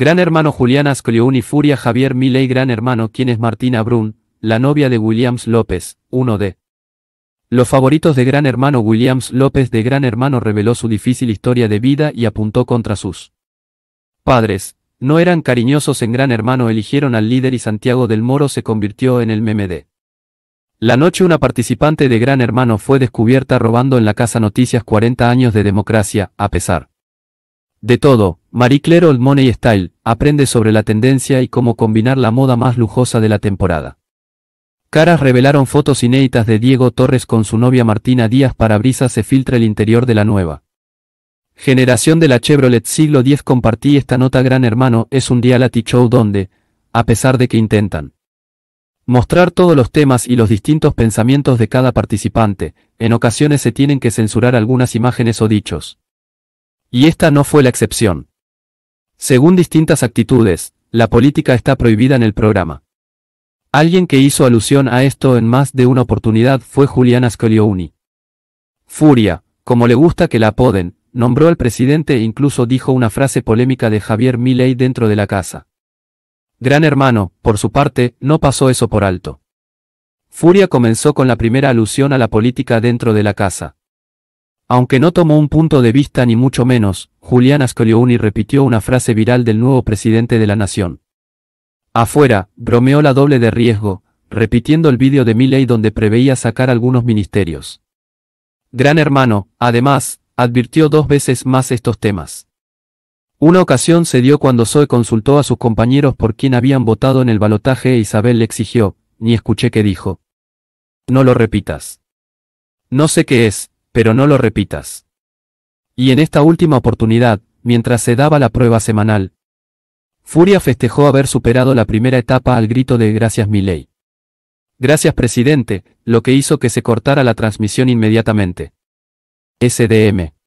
Gran hermano Julián Ascolión y Furia Javier Milei Gran hermano quien es Martina Brun, la novia de Williams López, uno de los favoritos de Gran hermano Williams López de Gran hermano reveló su difícil historia de vida y apuntó contra sus padres, no eran cariñosos en Gran Hermano eligieron al líder y Santiago del Moro se convirtió en el meme de. La noche una participante de Gran Hermano fue descubierta robando en la Casa Noticias 40 años de democracia, a pesar de todo, Marie Claire Old Money Style aprende sobre la tendencia y cómo combinar la moda más lujosa de la temporada. Caras revelaron fotos inéditas de Diego Torres con su novia Martina Díaz para brisa se filtra el interior de la nueva. Generación de la Chevrolet siglo X compartí esta nota Gran Hermano es un reality show donde, a pesar de que intentan mostrar todos los temas y los distintos pensamientos de cada participante, en ocasiones se tienen que censurar algunas imágenes o dichos. Y esta no fue la excepción. Según distintas actitudes, la política está prohibida en el programa. Alguien que hizo alusión a esto en más de una oportunidad fue Juliana Scoglioni. Furia, como le gusta que la apoden, nombró al presidente e incluso dijo una frase polémica de Javier Milei dentro de la casa. Gran hermano, por su parte, no pasó eso por alto. Furia comenzó con la primera alusión a la política dentro de la casa. Aunque no tomó un punto de vista ni mucho menos, Julián y repitió una frase viral del nuevo presidente de la nación. Afuera, bromeó la doble de riesgo, repitiendo el vídeo de Milley donde preveía sacar algunos ministerios. Gran Hermano, además, advirtió dos veces más estos temas. Una ocasión se dio cuando Zoe consultó a sus compañeros por quién habían votado en el balotaje e Isabel le exigió, ni escuché que dijo. No lo repitas. No sé qué es, pero no lo repitas. Y en esta última oportunidad, mientras se daba la prueba semanal, Furia festejó haber superado la primera etapa al grito de gracias ley. Gracias presidente, lo que hizo que se cortara la transmisión inmediatamente. SDM.